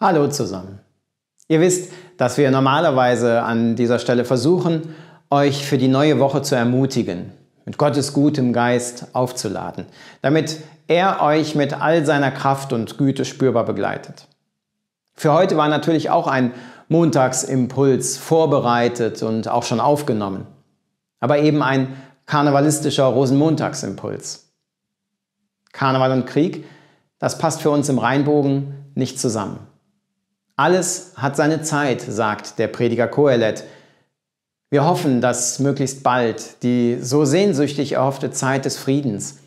Hallo zusammen. Ihr wisst, dass wir normalerweise an dieser Stelle versuchen, euch für die neue Woche zu ermutigen, mit Gottes gutem Geist aufzuladen, damit er euch mit all seiner Kraft und Güte spürbar begleitet. Für heute war natürlich auch ein Montagsimpuls vorbereitet und auch schon aufgenommen, aber eben ein karnevalistischer Rosenmontagsimpuls. Karneval und Krieg, das passt für uns im Rheinbogen nicht zusammen. Alles hat seine Zeit, sagt der Prediger Kohelet. Wir hoffen, dass möglichst bald die so sehnsüchtig erhoffte Zeit des Friedens,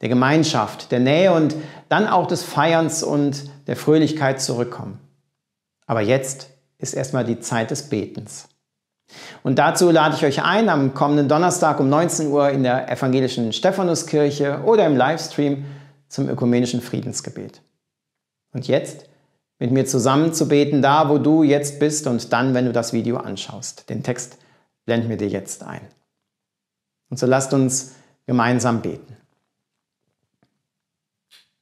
der Gemeinschaft, der Nähe und dann auch des Feierns und der Fröhlichkeit zurückkommen. Aber jetzt ist erstmal die Zeit des Betens. Und dazu lade ich euch ein, am kommenden Donnerstag um 19 Uhr in der evangelischen Stephanuskirche oder im Livestream zum ökumenischen Friedensgebet. Und jetzt mit mir zusammen zu beten, da wo du jetzt bist und dann, wenn du das Video anschaust. Den Text blenden wir dir jetzt ein. Und so lasst uns gemeinsam beten.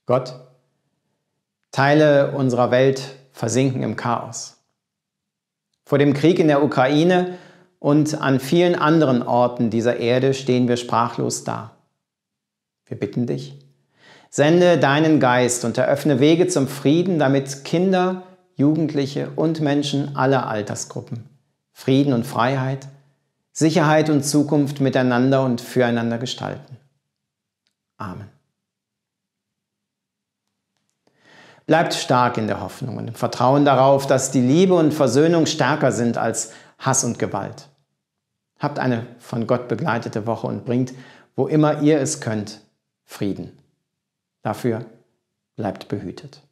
Gott, Teile unserer Welt versinken im Chaos. Vor dem Krieg in der Ukraine und an vielen anderen Orten dieser Erde stehen wir sprachlos da. Wir bitten dich, Sende deinen Geist und eröffne Wege zum Frieden, damit Kinder, Jugendliche und Menschen aller Altersgruppen Frieden und Freiheit, Sicherheit und Zukunft miteinander und füreinander gestalten. Amen. Bleibt stark in der Hoffnung und im Vertrauen darauf, dass die Liebe und Versöhnung stärker sind als Hass und Gewalt. Habt eine von Gott begleitete Woche und bringt, wo immer ihr es könnt, Frieden. Dafür bleibt behütet.